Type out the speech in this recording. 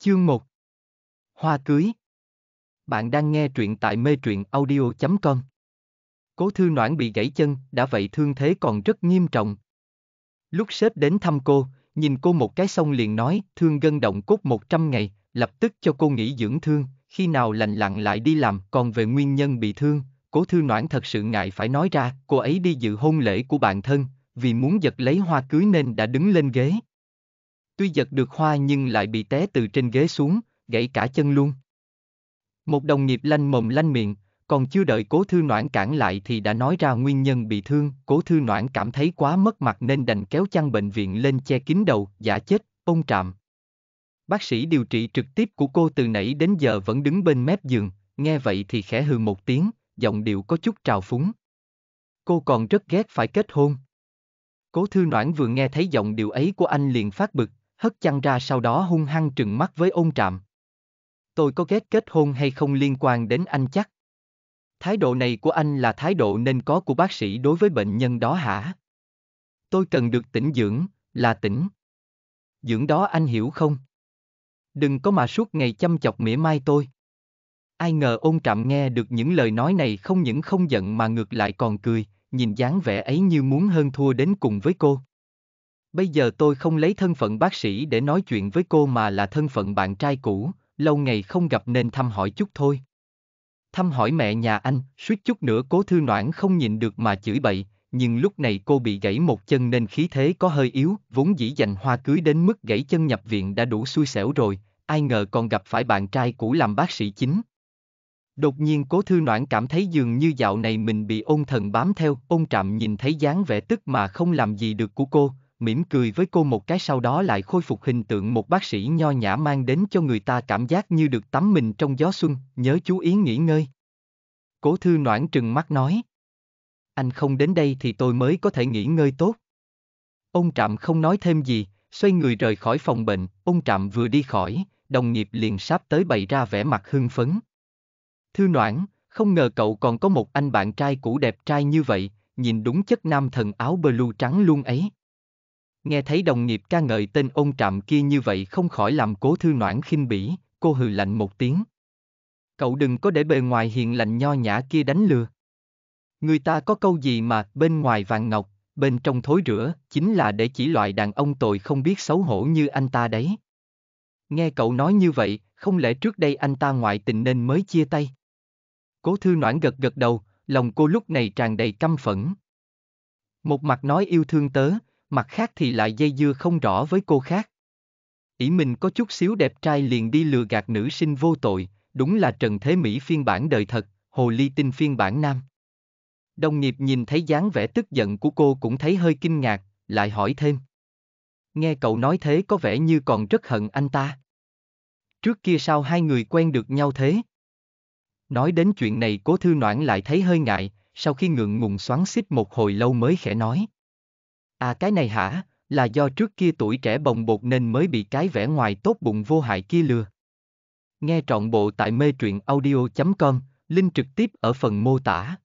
Chương 1 Hoa cưới Bạn đang nghe truyện tại mê truyện audio.com Cố thư noãn bị gãy chân, đã vậy thương thế còn rất nghiêm trọng. Lúc sếp đến thăm cô, nhìn cô một cái xong liền nói, thương gân động cốt 100 ngày, lập tức cho cô nghỉ dưỡng thương, khi nào lành lặn lại đi làm, còn về nguyên nhân bị thương, cố thư noãn thật sự ngại phải nói ra, cô ấy đi dự hôn lễ của bạn thân, vì muốn giật lấy hoa cưới nên đã đứng lên ghế. Tuy giật được hoa nhưng lại bị té từ trên ghế xuống, gãy cả chân luôn. Một đồng nghiệp lanh mồm lanh miệng, còn chưa đợi cố thư noãn cản lại thì đã nói ra nguyên nhân bị thương, cố thư noãn cảm thấy quá mất mặt nên đành kéo chăn bệnh viện lên che kín đầu, giả chết, ông trạm. Bác sĩ điều trị trực tiếp của cô từ nãy đến giờ vẫn đứng bên mép giường, nghe vậy thì khẽ hừ một tiếng, giọng điệu có chút trào phúng. Cô còn rất ghét phải kết hôn. Cố thư noãn vừa nghe thấy giọng điệu ấy của anh liền phát bực, hất chăn ra sau đó hung hăng trừng mắt với ôn trạm. Tôi có ghét kết hôn hay không liên quan đến anh chắc? Thái độ này của anh là thái độ nên có của bác sĩ đối với bệnh nhân đó hả? Tôi cần được tỉnh dưỡng, là tỉnh. Dưỡng đó anh hiểu không? Đừng có mà suốt ngày chăm chọc mỉa mai tôi. Ai ngờ ôn trạm nghe được những lời nói này không những không giận mà ngược lại còn cười, nhìn dáng vẻ ấy như muốn hơn thua đến cùng với cô. Bây giờ tôi không lấy thân phận bác sĩ để nói chuyện với cô mà là thân phận bạn trai cũ, lâu ngày không gặp nên thăm hỏi chút thôi. Thăm hỏi mẹ nhà anh, suýt chút nữa cố thư noãn không nhìn được mà chửi bậy, nhưng lúc này cô bị gãy một chân nên khí thế có hơi yếu, vốn dĩ dành hoa cưới đến mức gãy chân nhập viện đã đủ xui xẻo rồi, ai ngờ còn gặp phải bạn trai cũ làm bác sĩ chính. Đột nhiên cố thư noãn cảm thấy dường như dạo này mình bị ôn thần bám theo, ôn trạm nhìn thấy dáng vẻ tức mà không làm gì được của cô, mỉm cười với cô một cái sau đó lại khôi phục hình tượng một bác sĩ nho nhã mang đến cho người ta cảm giác như được tắm mình trong gió xuân, nhớ chú Yến nghỉ ngơi. Cố thư noãn trừng mắt nói. Anh không đến đây thì tôi mới có thể nghỉ ngơi tốt. Ông Trạm không nói thêm gì, xoay người rời khỏi phòng bệnh, ông Trạm vừa đi khỏi, đồng nghiệp liền sáp tới bày ra vẻ mặt hưng phấn. Thư noãn, không ngờ cậu còn có một anh bạn trai cũ đẹp trai như vậy, nhìn đúng chất nam thần áo blue trắng luôn ấy. Nghe thấy đồng nghiệp ca ngợi tên ôn trạm kia như vậy không khỏi làm cố thư noãn khinh bỉ, cô hừ lạnh một tiếng. Cậu đừng có để bề ngoài hiện lạnh nho nhã kia đánh lừa. Người ta có câu gì mà bên ngoài vàng ngọc, bên trong thối rửa, chính là để chỉ loại đàn ông tội không biết xấu hổ như anh ta đấy. Nghe cậu nói như vậy, không lẽ trước đây anh ta ngoại tình nên mới chia tay? Cố thư noãn gật gật đầu, lòng cô lúc này tràn đầy căm phẫn. Một mặt nói yêu thương tớ, mặt khác thì lại dây dưa không rõ với cô khác. Ý mình có chút xíu đẹp trai liền đi lừa gạt nữ sinh vô tội, đúng là Trần Thế Mỹ phiên bản đời thật, Hồ Ly Tinh phiên bản nam. Đồng nghiệp nhìn thấy dáng vẻ tức giận của cô cũng thấy hơi kinh ngạc, lại hỏi thêm. Nghe cậu nói thế có vẻ như còn rất hận anh ta. Trước kia sao hai người quen được nhau thế? Nói đến chuyện này cố thư noãn lại thấy hơi ngại, sau khi ngượng ngùng xoắn xít một hồi lâu mới khẽ nói. À cái này hả, là do trước kia tuổi trẻ bồng bột nên mới bị cái vẻ ngoài tốt bụng vô hại kia lừa. Nghe trọn bộ tại mê truyện audio.com, link trực tiếp ở phần mô tả.